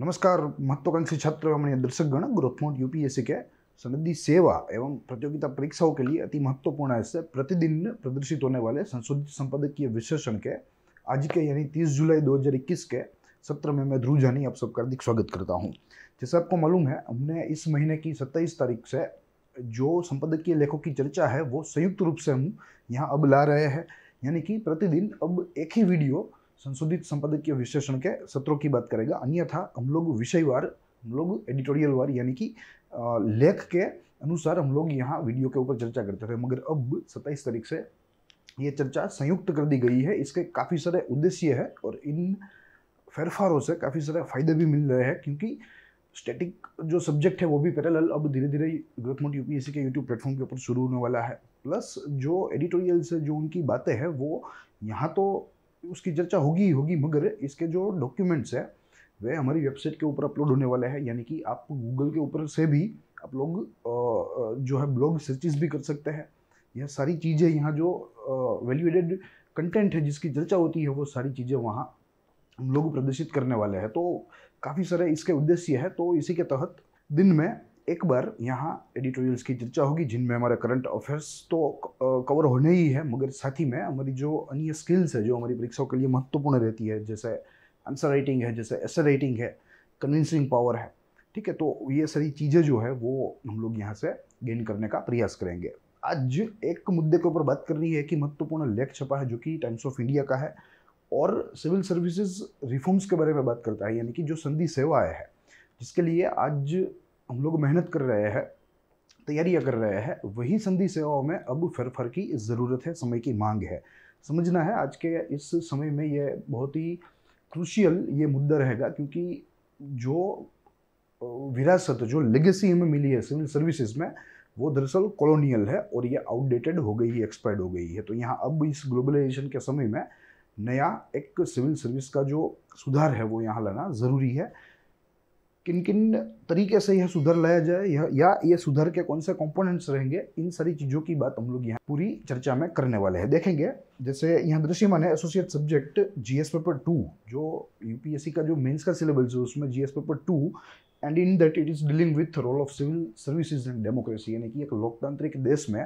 नमस्कार महत्वाकांक्षी छात्र एवं दर्शक गण ग्रोथमोट यूपीएससी के सनदी सेवा एवं प्रतियोगिता परीक्षाओं के लिए अति महत्वपूर्ण ऐसे प्रतिदिन प्रदर्शित होने वाले संशोधित संपादकीय विश्लेषण के आज के यानी 30 जुलाई 2021 के सत्र में मैं ध्रुव जानी आप सबका हार्दिक स्वागत करता हूँ जैसे आपको मालूम है हमने इस महीने की सत्ताईस तारीख से जो संपादकीय लेखों की चर्चा है वो संयुक्त रूप से हम यहाँ अब ला रहे हैं यानी कि प्रतिदिन अब एक ही वीडियो संशोधित संपादकीय विश्लेषण के सत्रों की बात करेगा अन्यथा हम लोग विषयवार हम लोग एडिटोरियल वार यानी कि लेख के अनुसार हम लोग यहाँ वीडियो के ऊपर चर्चा करते थे मगर अब सत्ताईस तारीख से ये चर्चा संयुक्त कर दी गई है इसके काफ़ी सारे उद्देश्य है और इन फेरफारों से काफ़ी सारे फायदे भी मिल रहे हैं क्योंकि स्टैटिक जो सब्जेक्ट है वो भी पैरेलल अब धीरे धीरे मोट यूपीएससी के यूट्यूब प्लेटफॉर्म के ऊपर शुरू होने वाला है प्लस जो एडिटोरियल से जो उनकी बातें हैं वो यहाँ तो उसकी चर्चा होगी ही होगी मगर इसके जो डॉक्यूमेंट्स हैं वे हमारी वेबसाइट के ऊपर अपलोड होने वाले हैं यानी कि आप गूगल के ऊपर से भी आप लोग जो है ब्लॉग सर्चिस भी कर सकते हैं यह सारी चीज़ें यहाँ जो वैल्यूएडेड कंटेंट है जिसकी चर्चा होती है वो सारी चीज़ें वहाँ हम लोग प्रदर्शित करने वाले हैं तो काफ़ी सारे इसके उद्देश्य है तो इसी के तहत दिन में एक बार यहाँ एडिटोरियल्स की चर्चा होगी जिनमें हमारे करंट अफेयर्स तो कवर होने ही है मगर साथ ही में हमारी जो अन्य स्किल्स है जो हमारी परीक्षाओं के लिए महत्वपूर्ण रहती है जैसे आंसर राइटिंग है जैसे एसर राइटिंग है कन्विंसिंग पावर है ठीक है तो ये सारी चीज़ें जो है वो हम लोग यहाँ से गेन करने का प्रयास करेंगे आज एक मुद्दे के ऊपर बात करनी है कि महत्वपूर्ण लेख छपा है जो कि टाइम्स ऑफ इंडिया का है और सिविल सर्विसेज रिफॉर्म्स के बारे में बात करता है यानी कि जो संधि सेवाएँ है जिसके लिए आज हम लोग मेहनत कर रहे हैं तैयारियाँ कर रहे हैं वही संधि सेवाओं में अब फेरफर की ज़रूरत है समय की मांग है समझना है आज के इस समय में ये बहुत ही क्रूशियल ये मुद्दा रहेगा क्योंकि जो विरासत जो लेगेसी हमें मिली है सिविल सर्विसेज में वो दरअसल कॉलोनियल है और ये आउटडेटेड हो गई है एक्सपायर्ड हो गई है तो यहाँ अब इस ग्लोबलाइजेशन के समय में नया एक सिविल सर्विस का जो सुधार है वो यहाँ लाना ज़रूरी है किन किन तरीके से यह सुधर लाया जाए या ये सुधर के कौन से कंपोनेंट्स रहेंगे इन सारी चीज़ों की बात हम लोग यहाँ पूरी चर्चा में करने वाले हैं देखेंगे जैसे यहाँ दृश्यमान है associate subject GS paper two जो यूपीएससी का जो मेंस का सिलेबस है उसमें GS paper two and in that it is dealing with role of civil services and democracy यानी कि एक लोकतांत्रिक देश में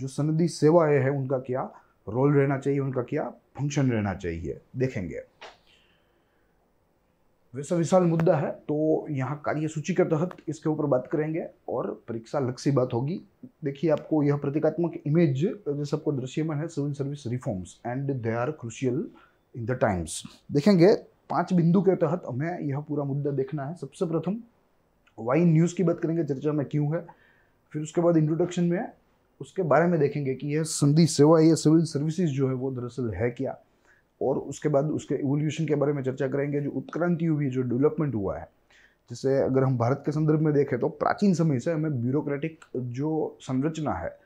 जो सनदी सेवाएँ हैं उनका क्या रोल रहना चाहिए उनका क्या फंक्शन रहना चाहिए देखेंगे वैसा विशाल मुद्दा है तो यहाँ कार्य सूची के तहत इसके ऊपर बात करेंगे और परीक्षा लक्ष्य बात होगी देखिए आपको यह प्रतीकात्मक इमेज जैसे आपको दृश्यमान है civil service reforms and they are crucial in the times देखेंगे पांच बिंदु के तहत हमें यह पूरा मुद्दा देखना है सबसे प्रथम वाई न्यूज़ की बात करेंगे चर्चा में क्यों है फिर उसके बाद इंट्रोडक्शन में उसके बारे में देखेंगे कि यह संधि सेवा यह सिविल सर्विसेज जो है वो दरअसल है क्या और उसके बाद उसके इवोल्यूशन के बारे में चर्चा करेंगे जो उत्क्रांति हुई जो डेवलपमेंट हुआ है जैसे अगर हम भारत के संदर्भ में देखें तो प्राचीन समय से हमें ब्यूरोक्रेटिक जो संरचना है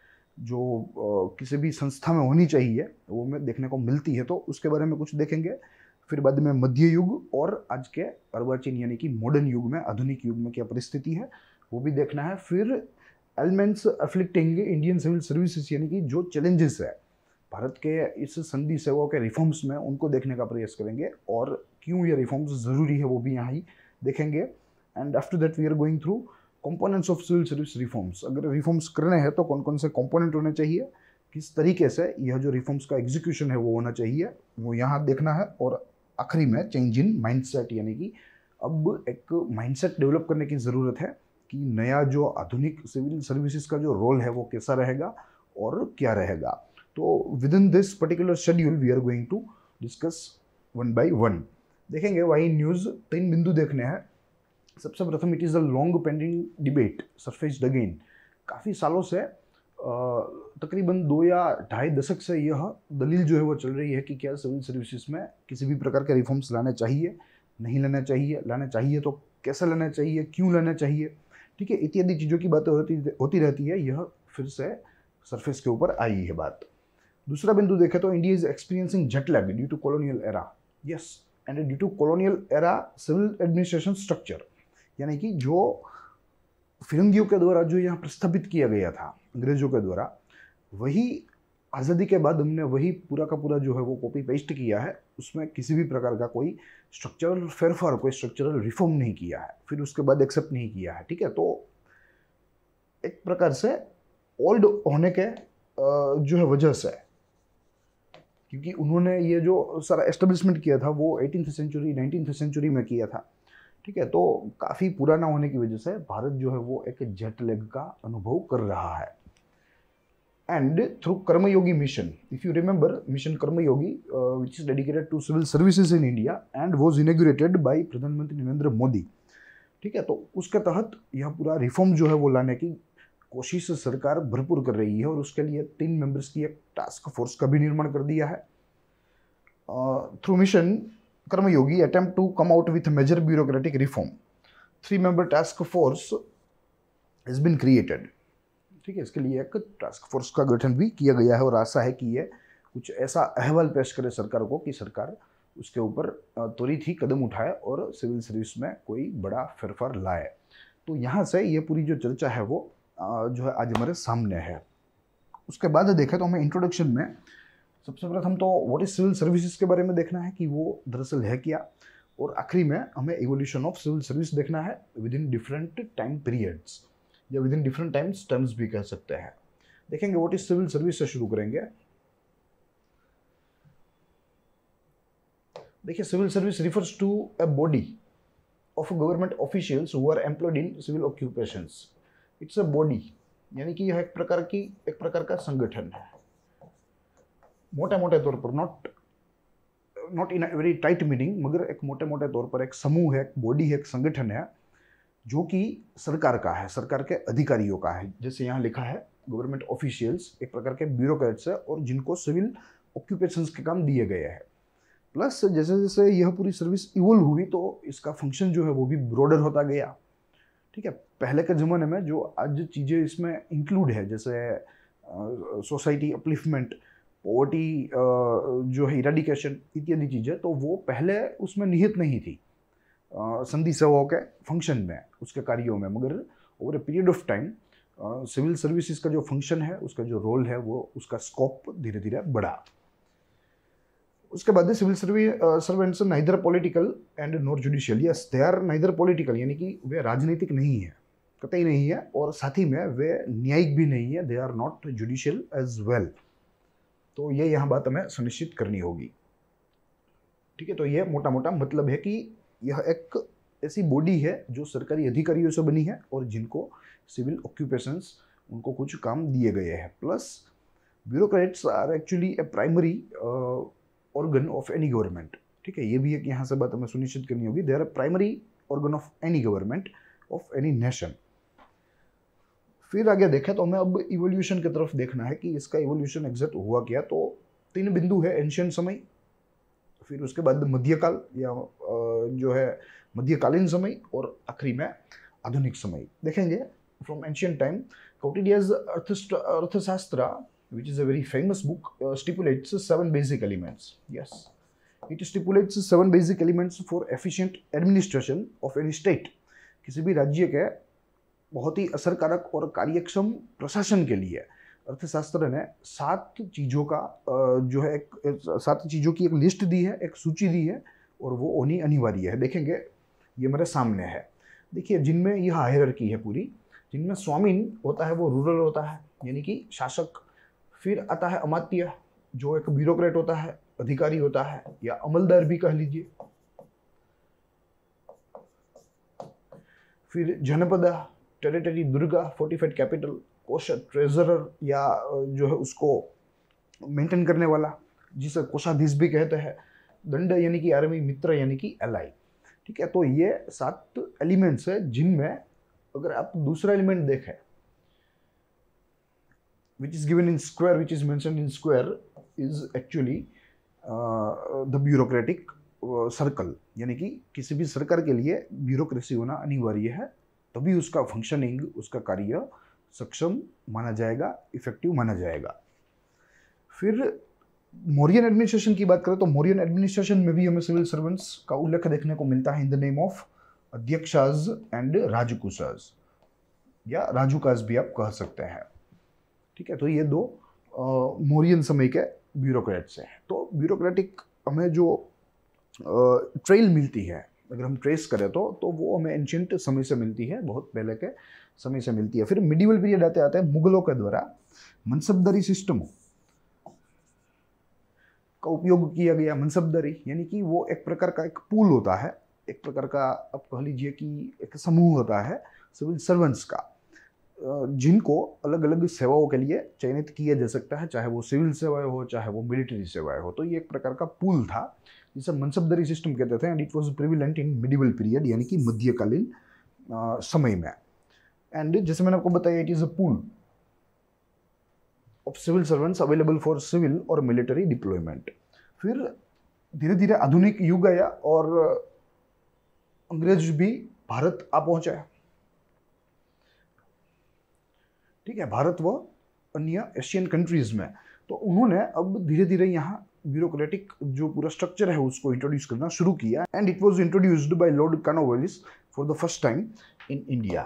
जो किसी भी संस्था में होनी चाहिए वो हमें देखने को मिलती है तो उसके बारे में कुछ देखेंगे फिर बाद में मध्य युग और आज के अर्वाचीन यानी कि मॉडर्न युग में आधुनिक युग में क्या परिस्थिति है वो भी देखना है फिर elements afflicting Indian civil services यानी कि जो चैलेंजेस है भारत के इस संधि सेवाओं के रिफॉर्म्स में उनको देखने का प्रयास करेंगे और क्यों ये रिफॉर्म्स ज़रूरी है वो भी यहाँ ही देखेंगे and after that we are going through components of civil service reforms अगर रिफॉर्म्स करने हैं तो कौन कौन से कंपोनेंट होने चाहिए किस तरीके से यह जो रिफॉर्म्स का एग्जीक्यूशन है वो होना चाहिए वो यहाँ देखना है और आखिरी में चेंज इन माइंडसेट यानी कि अब एक माइंडसेट डेवलप करने की ज़रूरत है कि नया जो आधुनिक सिविल सर्विसेज का जो रोल है वो कैसा रहेगा और क्या रहेगा तो within this particular schedule we are going to discuss one by one देखेंगे वही न्यूज़ तीन बिंदु देखने हैं सबसे प्रथम it is a long pending debate the again काफ़ी सालों से तकरीबन दो या ढाई दशक से यह दलील जो है वो चल रही है कि क्या सिविल सर्विसेज में किसी भी प्रकार के रिफॉर्म्स लाने चाहिए नहीं लाना चाहिए लाना चाहिए तो कैसे लाना चाहिए क्यों लाना चाहिए ठीक है इत्यादि चीज़ों की बातें होती होती रहती है यह फिर से सरफेस के ऊपर आई है बात दूसरा बिंदु देखें तो India is experiencing jet lag due to colonial era yes and due to colonial era civil administration structure यानी कि जो फिरंगियों के द्वारा जो यहाँ प्रस्थापित किया गया था अंग्रेजों के द्वारा वही आज़ादी के बाद हमने वही पूरा का पूरा जो है वो कॉपी पेस्ट किया है उसमें किसी भी प्रकार का कोई स्ट्रक्चरल फेरफार कोई स्ट्रक्चरल रिफॉर्म नहीं किया है फिर उसके बाद एक्सेप्ट नहीं किया है ठीक है तो एक प्रकार से ओल्ड होने के जो है वजह से क्योंकि उन्होंने ये जो सारा एस्टेब्लिशमेंट किया था वो एटीन सेंचुरी नाइनटीन सेंचुरी में किया था ठीक है तो काफ़ी पुराना होने की वजह से भारत जो है वो एक जेट लेग का अनुभव कर रहा है and through Karmayogi mission if you remember mission Karmayogi which is dedicated to civil services in India and was inaugurated by प्रधानमंत्री नरेंद्र मोदी ठीक है तो उसके तहत यह पूरा रिफॉर्म जो है वो लाने की कोशिश सरकार भरपूर कर रही है और उसके लिए तीन मेंबर्स की एक टास्क फोर्स का भी निर्माण कर दिया है through mission Karmayogi attempt to come out with major bureaucratic reform three member task force is been created ठीक है इसके लिए एक टास्क फोर्स का गठन भी किया गया है और आशा है कि ये कुछ ऐसा अहवाल पेश करे सरकार को कि सरकार उसके ऊपर त्वरित ही कदम उठाए और सिविल सर्विस में कोई बड़ा फेरफार लाए तो यहाँ से ये पूरी जो चर्चा है वो जो है आज हमारे सामने है उसके बाद देखें तो हमें इंट्रोडक्शन में सबसे प्रथम तो व्हाट इज सिविल सर्विसेज के बारे में देखना है कि वो दरअसल है क्या और आखिरी में हमें एवोल्यूशन ऑफ सिविल सर्विस देखना है within different time periods या within different times terms भी कह सकते हैं देखेंगे व्हाट इज सिविल सर्विस से शुरू करेंगे देखिए civil service refers to a body of government officials who are employed in civil occupations it's a body यानी कि यह एक प्रकार की एक प्रकार का संगठन है मोटे मोटे तौर पर not not in very tight meaning मगर एक मोटे मोटे तौर पर एक समूह है एक बॉडी है एक संगठन है जो कि सरकार का है सरकार के अधिकारियों का है जैसे यहाँ लिखा है गवर्नमेंट ऑफिशियल्स एक प्रकार के ब्यूरोक्रेट्स है और जिनको सिविल ऑक्यूपेशन के काम दिए गए हैं प्लस जैसे जैसे यह पूरी सर्विस इवोल्व हुई तो इसका फंक्शन जो है वो भी ब्रॉडर होता गया ठीक है पहले के ज़माने में जो आज चीज़ें इसमें इंक्लूड है जैसे सोसाइटी अपलिफमेंट पॉवर्टी जो है इराडिकेशन इत्यादि चीज़ें तो वो पहले उसमें निहित नहीं थी संधि सेवाओं के फंक्शन में उसके कार्यों में मगर over a period of time civil services का जो फंक्शन है उसका जो रोल है वो उसका स्कोप धीरे धीरे बढ़ा उसके बाद civil servants neither political and not judicial yes they are neither political यानी कि वे राजनीतिक नहीं है कतई नहीं है और साथ ही में वे न्यायिक भी नहीं है they are not judicial as well तो ये यहाँ बात हमें सुनिश्चित करनी होगी ठीक है तो ये मोटा मोटा मतलब है कि यह एक ऐसी बॉडी है जो सरकारी अधिकारियों से बनी है और जिनको सिविल ऑक्यूपेशंस उनको कुछ काम दिए गए हैं plus bureaucrats are actually a primary organ of any government ठीक है ये भी एक यहाँ से बात हमें सुनिश्चित करनी होगी there are primary organ of any government of any nation फिर आगे देखें तो हमें अब इवोल्यूशन की तरफ देखना है कि इसका इवोल्यूशन एग्जैक्ट हुआ क्या तो तीन बिंदु है एंशियंट समय फिर उसके बाद मध्यकाल या जो है मध्यकालीन समय और आखिरी में आधुनिक समय देखेंगे फ्रॉम एंशियंट टाइम अर्थ अर्थशास्त्र which is a very famous book, uh, stipulates seven basic elements. Yes, it stipulates seven basic elements for efficient administration of any state. किसी भी राज्य के बहुत ही असरकारक और कार्यक्षम प्रशासन के लिए अर्थशास्त्र ने सात चीज़ों का जो है एक, सात चीज़ों की एक लिस्ट दी है एक सूची दी है और वो होनी अनिवार्य है देखेंगे ये मेरे सामने है देखिए जिनमें यह हायरकी है पूरी जिनमें स्वामीन होता है वो रूरल होता है यानी कि शासक फिर आता है अमात्य जो एक ब्यूरोक्रेट होता है अधिकारी होता है या अमलदार भी कह लीजिए फिर जनपद टेरिटरी दुर्गा फोर्टिफाइड कैपिटल कोश ट्रेजरर या जो है उसको मेंटेन करने वाला जिसे कोषाधीश भी कहते हैं दंड यानी कि आर्मी मित्र यानी कि एलाई ठीक है तो ये सात एलिमेंट्स है जिनमें अगर आप दूसरा एलिमेंट देखें which is given in square, which is mentioned in square, is actually the bureaucratic circle यानी कि किसी भी सरकार के लिए ब्यूरोक्रेसी होना अनिवार्य है तभी उसका फंक्शनिंग उसका कार्य सक्षम माना जाएगा इफेक्टिव माना जाएगा फिर मौरियन एडमिनिस्ट्रेशन की बात करें तो मौरियन एडमिनिस्ट्रेशन में भी हमें सिविल सर्वेंट्स का उल्लेख देखने को मिलता है इन द नेम ऑफ अध्यक्षाज एंड राजकुशाज या राजूकाज भी आप कह सकते हैं ठीक है तो ये दो मोरियन समय के ब्यूरोक्रेट्स हैं तो ब्यूरोक्रेटिक हमें जो ट्रेल मिलती है अगर हम ट्रेस करें तो तो वो हमें एंशंट समय से मिलती है बहुत पहले के समय से मिलती है फिर मिडिवल पीरियड आते आते हैं मुगलों के द्वारा मनसबदरी सिस्टम का उपयोग किया गया मनसबदरी यानी कि वो एक प्रकार का एक पूल होता है एक प्रकार का आप कह लीजिए कि एक समूह होता है सिविल सर्वेंट्स का जिनको अलग अलग सेवाओं के लिए चयनित किया जा सकता है चाहे वो सिविल सेवाएं हो चाहे वो मिलिट्री सेवाएं हो तो ये एक प्रकार का पुल था जिसे मनसबदरी सिस्टम कहते थे and it was prevalent in medieval period यानी कि मध्यकालीन समय में एंड जैसे मैंने आपको बताया it is a pool of civil servants available for civil और मिलिट्री डिप्लॉयमेंट फिर धीरे धीरे आधुनिक युग आया और अंग्रेज भी भारत आ पहुंचाया ठीक है भारत व अन्य एशियन कंट्रीज़ में तो उन्होंने अब धीरे धीरे यहाँ ब्यूरोक्रेटिक जो पूरा स्ट्रक्चर है उसको इंट्रोड्यूस करना शुरू किया and it was introduced by Lord Cornwallis for the first time in India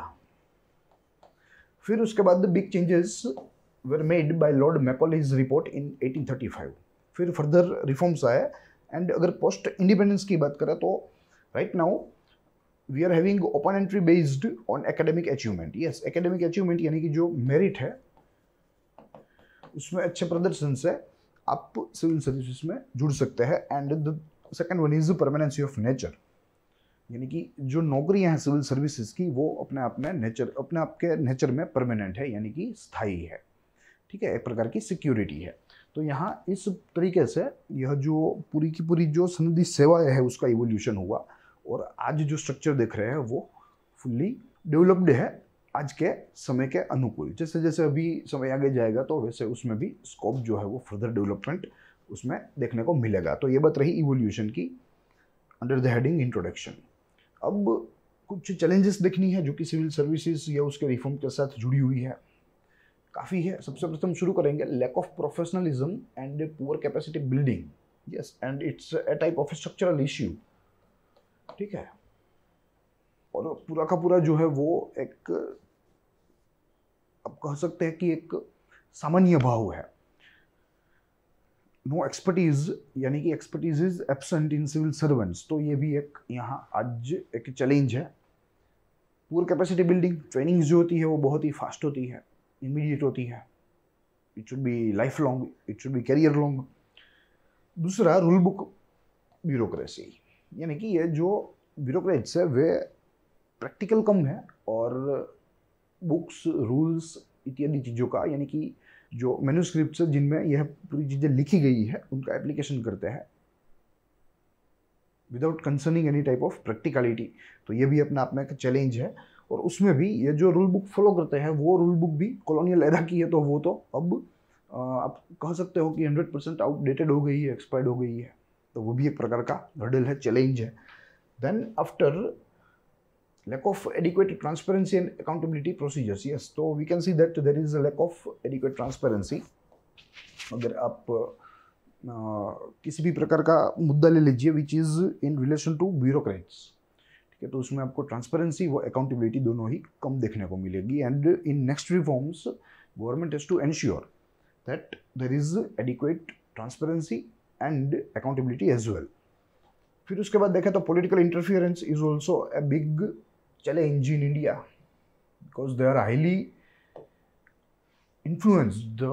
फिर उसके बाद big changes were made by Lord Macaulay's report in 1835 फिर फर्दर रिफॉर्म्स आए एंड अगर पोस्ट इंडिपेंडेंस की बात करें तो right right now we are having open entry based on academic achievement yes academic achievement यानी कि जो मेरिट है उसमें अच्छे प्रदर्शन से आप सिविल सर्विसेज में जुड़ सकते हैं and the second one is the permanency of nature यानी कि जो नौकरियां हैं सिविल सर्विसेज की वो अपने आप में नेचर अपने आप के नेचर में परमानेंट है यानी कि स्थायी है ठीक है एक प्रकार की सिक्योरिटी है तो यहाँ इस तरीके से यह जो पूरी की पूरी जो सनदी सेवा है उसका इवोल्यूशन हुआ और आज जो स्ट्रक्चर देख रहे हैं वो फुल्ली डेवलप्ड है आज के समय के अनुकूल जैसे जैसे अभी समय आगे जाएगा तो वैसे उसमें भी स्कोप जो है वो फर्दर डेवलपमेंट उसमें देखने को मिलेगा तो ये बात रही इवोल्यूशन की अंडर द हेडिंग इंट्रोडक्शन अब कुछ चैलेंजेस देखनी है जो कि सिविल सर्विसेज या उसके रिफॉर्म के साथ जुड़ी हुई है काफ़ी है सबसे प्रथम शुरू करेंगे lack of professionalism and poor capacity building yes and it's a type of structural issue ठीक है और पूरा का पूरा जो है वो एक आप कह सकते हैं कि एक सामान्य भाव है नो एक्सपर्टीज यानी कि expertise is absent in civil servants तो ये भी एक यहाँ आज एक चैलेंज है पूर कैपेसिटी बिल्डिंग ट्रेनिंग जो होती है वो बहुत ही फास्ट होती है इमीडिएट होती है it should be life long it should be career long दूसरा रूल बुक ब्यूरोक्रेसी यानी कि ये जो ब्यूरोक्रेट्स है वे प्रैक्टिकल कम है और बुक्स रूल्स इत्यादि चीज़ों का यानी कि जो मेन्यूस्क्रिप्ट है जिनमें यह पूरी चीज़ें लिखी गई है उनका एप्लीकेशन करते हैं without concerning any type of practicality तो ये भी अपने आप में एक चैलेंज है और उसमें भी ये जो रूल बुक फॉलो करते हैं वो रूल बुक भी कॉलोनियल एरा की है तो वो तो अब आप कह सकते हो कि हंड्रेड परसेंट आउटडेटेड हो गई है एक्सपायर्ड हो गई है तो वो भी एक प्रकार का हर्डल है चैलेंज है then after lack of adequate transparency and accountability procedures yes तो we can see that there is a lack of adequate transparency अगर आप आ, किसी भी प्रकार का मुद्दा ले लीजिए which is in relation to bureaucrats ठीक है तो उसमें आपको ट्रांसपेरेंसी व अकाउंटेबिलिटी दोनों ही कम देखने को मिलेगी and in next reforms government has to ensure that there is adequate transparency and accountability as well फिर उसके बाद देखें तो political interference is also a big challenge इंजिन India because they are highly influence the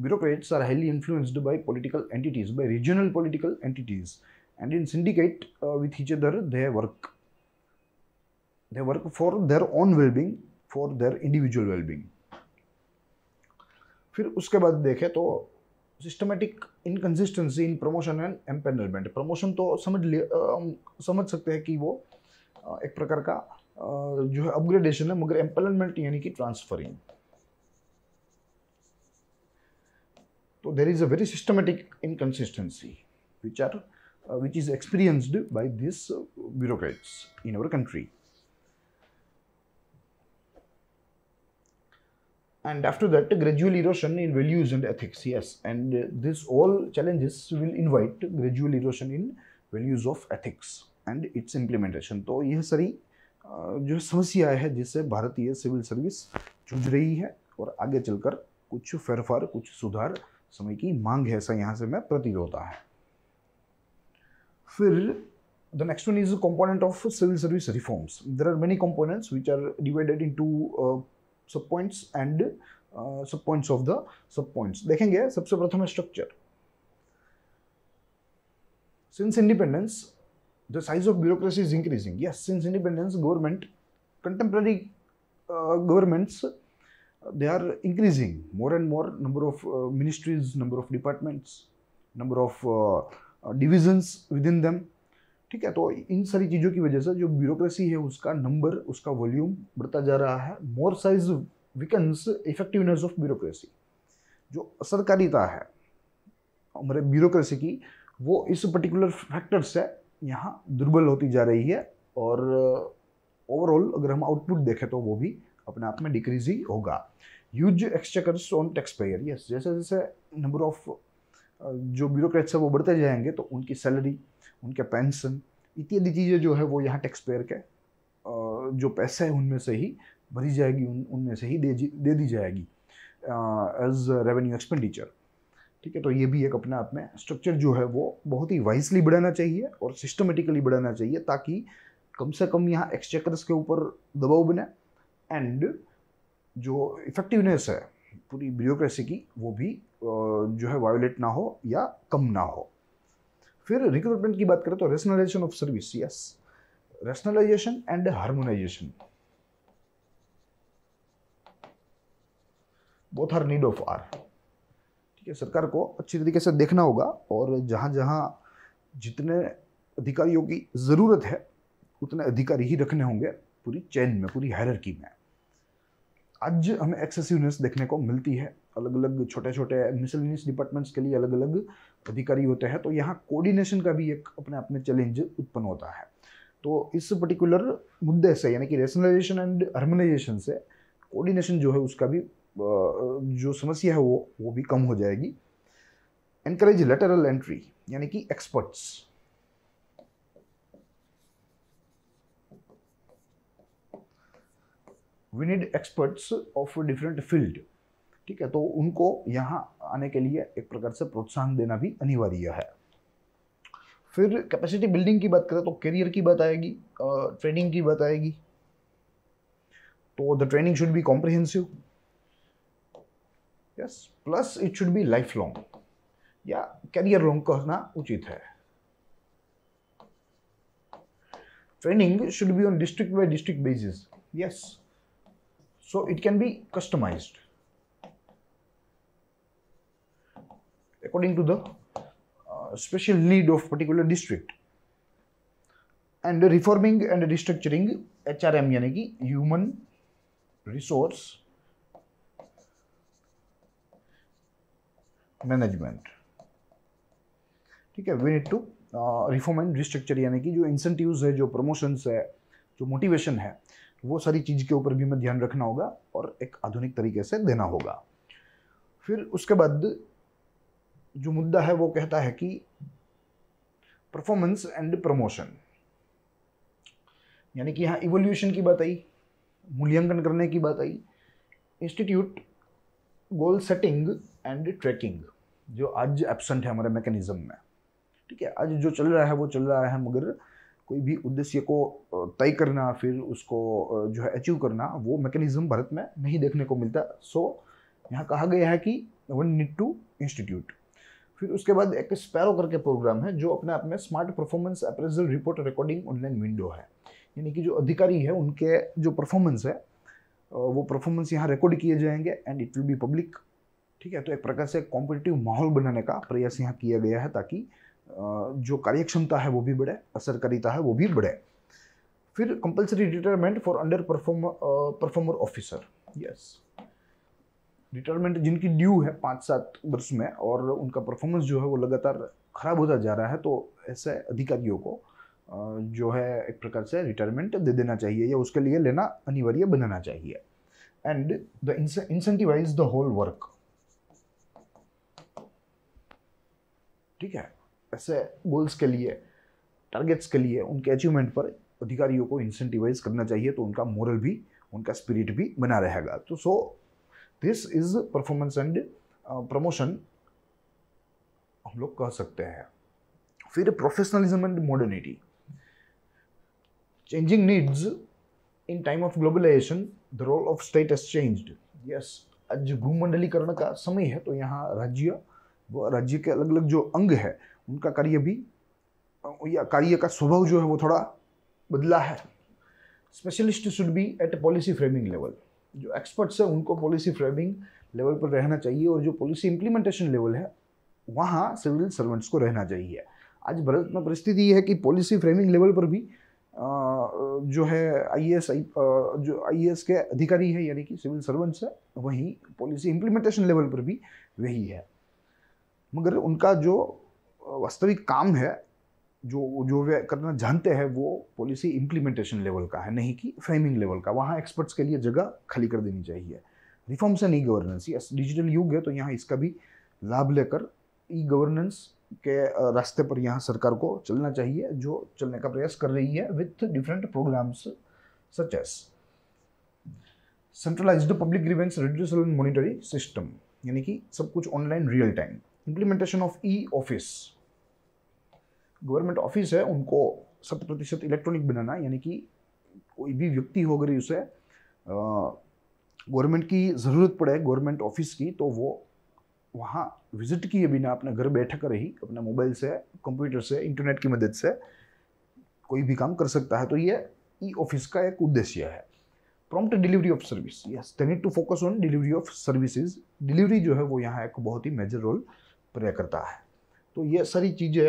bureaucrats are highly influenced by political entities by regional political entities and in syndicate with each other they work they work for their own wellbeing for their individual wellbeing फिर उसके बाद देखें तो systematic inconsistency in promotion and empanelment promotion तो समझ ले समझ सकते हैं कि वो एक प्रकार का जो है अपग्रेडेशन है मगर एम्पेलमेंट यानी कि ट्रांसफरिंग तो there is a very systematic inconsistency which are which is experienced by this bureaucrats in our country and after that gradual erosion in values and ethics yes and uh, this all challenges will invite gradual erosion in values of ethics and its implementation तो यह सारी जो समस्या है जिससे भारतीय civil service जूझ रही है और आगे चलकर कुछ फेरफार कुछ सुधार समय की मांग है ऐसा यहाँ से मैं प्रतीत होता है फिर the next one is a of civil service reforms there are many components which are divided into uh, sub points and uh, sub points of the sub points. Dekhenge, sabse prathama structure. Since independence, the size of bureaucracy is increasing. Yes, since independence, government, contemporary uh, governments, uh, they are increasing more and more number of uh, ministries, number of departments, number of divisions within them, ठीक है तो इन सारी चीज़ों की वजह से जो bureaucracy है उसका नंबर उसका वॉल्यूम बढ़ता जा रहा है more size weakens effectiveness of bureaucracy जो असरकारिता है हमारे ब्यूरोक्रेसी की वो इस पर्टिकुलर फैक्टर से यहाँ दुर्बल होती जा रही है और ओवरऑल uh, अगर हम आउटपुट देखें तो वो भी अपने आप में डिक्रीज ही होगा use exchequers on tax payer yes जैसे जैसे नंबर ऑफ जो ब्यूरोक्रेट्स है वो बढ़ते जाएंगे तो उनकी सैलरी उनके पेंशन इत्यादि चीज़ें जो है वो यहाँ टैक्स पेयर के जो पैसे हैं उनमें से ही भरी जाएगी उन उनमें से ही दे दे दी जाएगी एज रेवेन्यू एक्सपेंडिचर ठीक है तो ये भी एक अपने आप में स्ट्रक्चर जो है वो बहुत ही वाइजली बढ़ाना चाहिए और सिस्टमेटिकली बढ़ाना चाहिए ताकि कम से कम यहाँ एक्सचेकर्स के ऊपर दबाव बने एंड जो इफेक्टिवनेस है पूरी ब्यूरोक्रेसी की वो भी जो है वायोलेट ना हो या कम ना हो फिर रिक्रूटमेंट की बात करें तो rationalisation of service yes rationalisation and harmonisation both are need of are ठीक है सरकार को अच्छी तरीके से देखना होगा और जहां जहां जितने अधिकारियों की ज़रूरत है उतने अधिकारी ही रखने होंगे पूरी चैन में पूरी हैरकी में आज हमें एक्सेसिवनेस देखने को मिलती है अलग अलग छोटे छोटे मिसलिनियस डिपार्टमेंट्स के लिए अलग अलग अधिकारी होते हैं तो यहाँ कोऑर्डिनेशन का भी एक अपने आप में चैलेंज उत्पन्न होता है तो इस पर्टिकुलर मुद्दे से यानी कि रेशनलाइजेशन एंड हार्मोनाइजेशन से कोऑर्डिनेशन जो है उसका भी जो समस्या है वो वो भी कम हो जाएगी एनकरेज लेटरल एंट्री यानी कि experts we need experts of different field ठीक है तो उनको यहाँ आने के लिए एक प्रकार से प्रोत्साहन देना भी अनिवार्य है फिर कैपेसिटी बिल्डिंग की बात करें तो करियर की बात आएगी ट्रेनिंग की बात आएगी तो the training should be comprehensive yes plus it should be life long या करियर लॉन्ग कहना उचित है training should be on district by district basis yes so it can be customised according to the uh, special need of particular district and the reforming and the restructuring HRM yani ki human resource management ठीक है we need to reform and restructure यानी कि जो incentives है जो promotions है जो motivation है वो सारी चीज़ के ऊपर भी हमें ध्यान रखना होगा और एक आधुनिक तरीके से देना होगा फिर उसके बाद जो मुद्दा है वो कहता है कि परफॉर्मेंस एंड प्रमोशन यानी कि यहाँ इवोल्यूशन की बात आई मूल्यांकन करने की बात आई institute goal setting and tracking जो आज एबसेंट है हमारे मैकेनिज्म में ठीक है आज जो चल रहा है वो चल रहा है मगर कोई भी उद्देश्य को तय करना फिर उसको जो है अचीव करना वो मैकेनिज्म भारत में नहीं देखने को मिलता सो so, यहाँ कहा गया है कि वन नीड टू इंस्टीट्यूट फिर उसके बाद एक स्पैरो करके प्रोग्राम है जो अपने आप में smart performance appraisal report recording online window है यानी कि जो अधिकारी है उनके जो परफॉर्मेंस है वो परफॉर्मेंस यहाँ रिकॉर्ड किए जाएंगे and it will be public ठीक है तो एक प्रकार से कॉम्पिटिटिव माहौल बनाने का प्रयास यहाँ किया गया है ताकि जो कार्यक्षमता है वो भी बढ़े असरकारिता है वो भी बढ़े फिर compulsory retirement for under performer performer officer yes retirement जिनकी ड्यू है पाँच सात वर्ष में और उनका परफॉर्मेंस जो है वो लगातार खराब होता जा रहा है तो ऐसे अधिकारियों को जो है एक प्रकार से रिटायरमेंट दे देना चाहिए या उसके लिए लेना अनिवार्य बनाना चाहिए and the incentivise the whole work ठीक है ऐसे गोल्स के लिए टारगेट्स के लिए उनके अचीवमेंट पर अधिकारियों को इंसेंटिवाइज करना चाहिए तो उनका मॉरल भी उनका स्पिरिट भी बना रहेगा तो so this is performance and promotion हम लोग कह सकते हैं फिर professionalism and modernity changing needs in time of globalisation the role of state has changed yes आज भूमंडलीकरण का समय है तो यहाँ राज्य व राज्य के अलग अलग जो अंग है उनका कार्य भी या कार्य का स्वभाव जो है वो थोड़ा बदला है specialist should be at policy framing level जो एक्सपर्ट्स हैं उनको पॉलिसी फ्रेमिंग लेवल पर रहना चाहिए और जो पॉलिसी इम्प्लीमेंटेशन लेवल है वहाँ सिविल सर्वेंट्स को रहना चाहिए आज भारत में परिस्थिति ये है कि पॉलिसी फ्रेमिंग लेवल पर भी जो है आई एस जो आई के अधिकारी है यानी कि सिविल सर्वेंट्स है वहीं पॉलिसी इम्प्लीमेंटेशन लेवल पर भी वही है मगर उनका जो वास्तविक काम है जो जो वे करना जानते हैं वो पॉलिसी इम्प्लीमेंटेशन लेवल का है नहीं कि फ्रेमिंग लेवल का वहाँ एक्सपर्ट्स के लिए जगह खाली कर देनी चाहिए reforms and e governance yes digital युग है तो यहाँ इसका भी लाभ लेकर ई गवर्नेंस के रास्ते पर यहाँ सरकार को चलना चाहिए जो चलने का प्रयास कर रही है with different programmes such as centralise public grievance redressal and monitoring system यानी कि सब कुछ online real time implementation of e office government office है उनको शत प्रतिशत इलेक्ट्रॉनिक बनाना यानी कि कोई भी व्यक्ति हो अगर उसे गवर्नमेंट की ज़रूरत पड़े गवर्नमेंट ऑफिस की तो वो वहाँ विजिट किए बिना अपने घर बैठ कर ही अपने मोबाइल से कंप्यूटर से इंटरनेट की मदद से कोई भी काम कर सकता है तो ये ई ऑफिस का एक उद्देश्य है prompt delivery of service yes they need to focus on delivery of services delivery जो है वो यहाँ एक बहुत ही मेजर रोल प्ले करता है तो ये सारी चीज़ें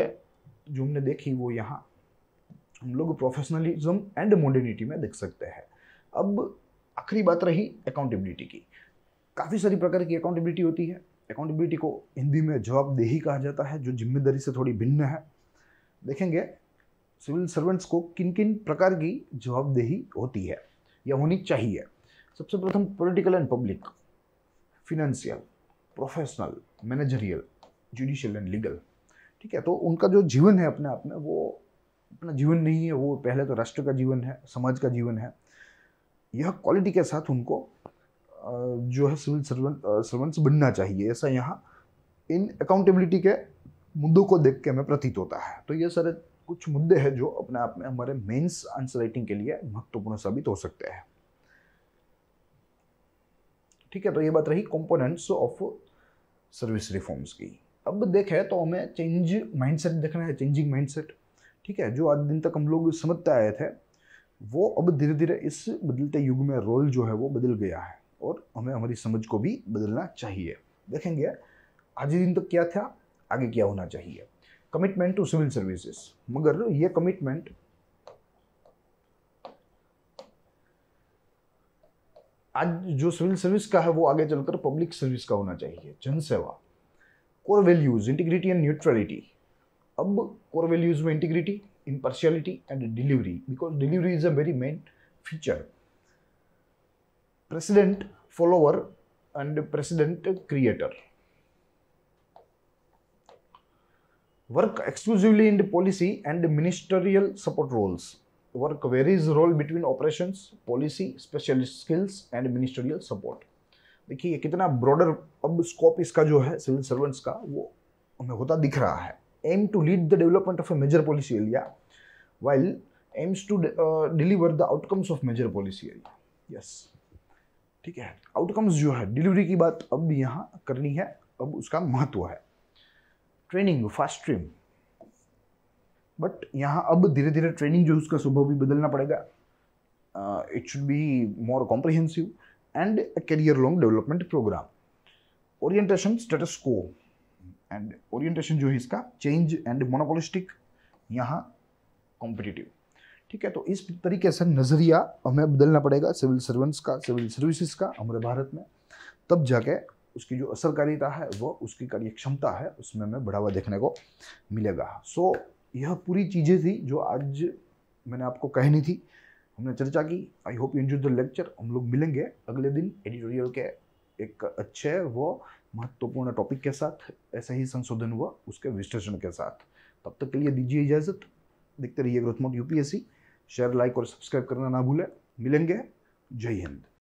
जो हमने देखी वो यहाँ हम लोग प्रोफेशनलिज्म एंड मॉडर्निटी में देख सकते हैं अब आखिरी बात रही अकाउंटेबिलिटी की काफ़ी सारी प्रकार की अकाउंटेबिलिटी होती है अकाउंटेबिलिटी को हिंदी में जवाबदेही कहा जाता है जो जिम्मेदारी से थोड़ी भिन्न है देखेंगे सिविल सर्वेंट्स को किन किन प्रकार की जवाबदेही होती है या होनी चाहिए सबसे प्रथम political and public financial professional managerial judicial and legal ठीक है तो उनका जो जीवन है अपने आप में वो अपना जीवन नहीं है वो पहले तो राष्ट्र का जीवन है समाज का जीवन है यह क्वालिटी के साथ उनको जो है सिविल सर्वेंट सर्वेंट्स बनना चाहिए ऐसा यहाँ इन अकाउंटेबिलिटी के मुद्दों को देख के हमें प्रतीत होता है तो ये सारे कुछ मुद्दे हैं जो अपने आप में हमारे मेंस आंसर राइटिंग के लिए महत्वपूर्ण साबित हो सकते हैं ठीक है तो ये बात रही कंपोनेंट्स ऑफ सर्विस रिफॉर्म्स की अब देखें तो हमें चेंज माइंडसेट देखना है चेंजिंग माइंडसेट ठीक है जो आज दिन तक हम लोग समझते आए थे वो अब धीरे धीरे इस बदलते युग में रोल जो है वो बदल गया है और हमें हमारी समझ को भी बदलना चाहिए देखेंगे आज दिन तक क्या था आगे क्या होना चाहिए कमिटमेंट टू सिविल सर्विसेज मगर ये कमिटमेंट आज जो सिविल सर्विस का है वो आगे चलकर पब्लिक सर्विस का होना चाहिए जनसेवा Core values: integrity and neutrality. अब कोर वैल्यूज में integrity impartiality and delivery because delivery is a very main feature. President, follower and president creator. Work exclusively in the policy and ministerial support roles. Work varies role between operations, policy, specialist skills and ministerial support. देखिए कितना broader अब scope इसका जो है civil servants का वो हमें होता दिख रहा है aim to lead the development of a major policy area while aims to deliver the outcomes of major policy area yes ठीक है आउटकम्स जो है डिलीवरी की बात अब यहाँ करनी है अब उसका महत्व है ट्रेनिंग फास्ट स्ट्रीम बट यहाँ अब धीरे धीरे ट्रेनिंग जो है उसका स्वभाव भी बदलना पड़ेगा it should be more comprehensive and a career long development programme orientation status को एंड ओरिएंटेशन जो है इसका चेंज एंड मोनोपोलिस्टिक यहाँ कॉम्पिटिटिव ठीक है तो इस तरीके से नज़रिया हमें बदलना पड़ेगा सिविल सर्वेंट्स का सिविल सर्विसेज का हमारे भारत में तब जाके उसकी जो असरकारिता है वो उसकी कार्य क्षमता है उसमें हमें बढ़ावा देखने को मिलेगा सो so, यह पूरी चीज़ें थी जो आज मैंने आपको कहनी थी हमने चर्चा की I hope you the lecture हम लोग मिलेंगे अगले दिन एडिटोरियल के एक अच्छे व महत्वपूर्ण टॉपिक के साथ ऐसा ही संशोधन हुआ उसके विश्लेषण के साथ तब तक के लिए दीजिए इजाज़त देखते रहिए growth mode UPSC share like और सब्सक्राइब करना ना भूलें मिलेंगे जय हिंद